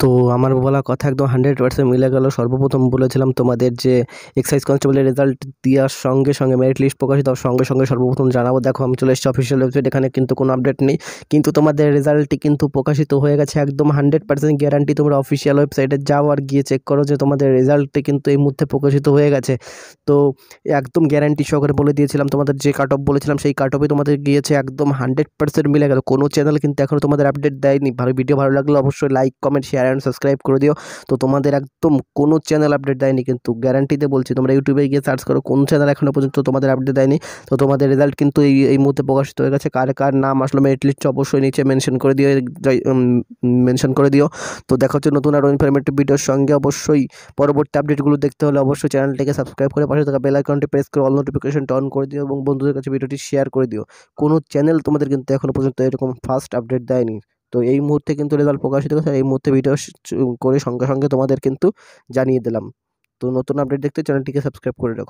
তো আমার বলা কথা একদম হান্ড্রেড পার্সেন্ট মিলে গেল সর্বপ্রথম বলেছিলাম তোমাদের যে এক্সাইজ কনস্টেবলের রেজাল্ট দেওয়ার সঙ্গে সঙ্গে মেরিট লিস্ট প্রকাশিত সঙ্গে সঙ্গে সর্বপ্রথম জানাবো দেখো আমি চলে এসেছি অফিসিয়াল ওয়েবসাইট এখানে কিন্তু কোনো আপডেট নেই কিন্তু তোমাদের রেজাল্টটি কিন্তু প্রকাশিত হয়ে গেছে একদম হান্ড্রেড পার্সেন্ট গ্যারান্টি তোমরা অফিসিয়াল ওয়েবসাইটে যাও আর গিয়ে চেক করো যে তোমাদের রেজাল্টটি কিন্তু এই মুহূর্তে প্রকাশিত হয়ে গেছে তো একদম গ্যারান্টি সহকারে বলে দিয়েছিলাম তোমাদের যে কাট অফ বলেছিলাম সেই কাট অফে তোমাদের গিয়েছে একদম হান্ড্রেড পার্সেন্ট মিলে গেল কোনো চ্যানেল কিন্তু এখনও তোমাদের আপডেট দেয়নি ভালো ভিডিও ভালো লাগলে অবশ্যই like comment share and subscribe করে দিও তো তোমাদের একদম কোনো চ্যানেল আপডেট দেয়নি কিন্তু গ্যারান্টিতে বলছি তোমরা ইউটিউবে গিয়ে সার্চ করো কোন চ্যানেল এখনও পর্যন্ত তোমাদের আপডেট দেয়নি তো তোমাদের রেজাল্ট কিন্তু এই এই মুহূর্তে প্রকাশিত হয়ে গেছে কার কার নাম আসলো মেট লিস্ট অবশ্যই নিচে মেনশন করে দিও মেনশন করে দিও তো দেখা হচ্ছে নতুন আরও ইনফরমেটিভ ভিডিওর সঙ্গে অবশ্যই পরবর্তী আপডেটগুলো দেখতে হলে অবশ্যই চ্যানেলটিকে সাবস্ক্রাইব করে পাশে থাকা বেল আইকনটি প্রেস করে অল নোটিফিকেশন অন করে দিও এবং বন্ধুদের কাছে ভিডিওটি শেয়ার করে দিও কোনো চ্যানেল তোমাদের কিন্তু এখনও পর্যন্ত এরকম ফার্স্ট আপডেট দেয়নি তো এই মুহূর্তে কিন্তু রেজাল্ট প্রকাশিত হয়েছে এই মুহূর্তে ভিডিও করে সঙ্গে সঙ্গে তোমাদের কিন্তু জানিয়ে দিলাম তো নতুন আপডেট দেখতে চ্যানেলটিকে সাবস্ক্রাইব করে রাখো